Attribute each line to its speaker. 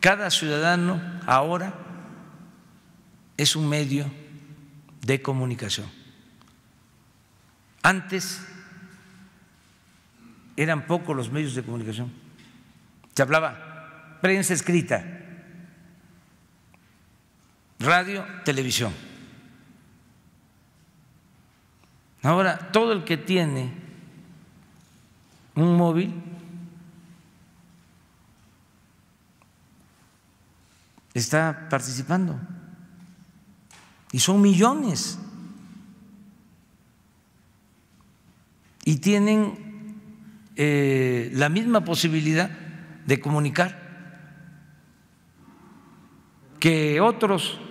Speaker 1: Cada ciudadano ahora es un medio de comunicación. Antes eran pocos los medios de comunicación. Se hablaba prensa escrita, radio, televisión. Ahora, todo el que tiene un móvil está participando. Y son millones. Y tienen eh, la misma posibilidad de comunicar que otros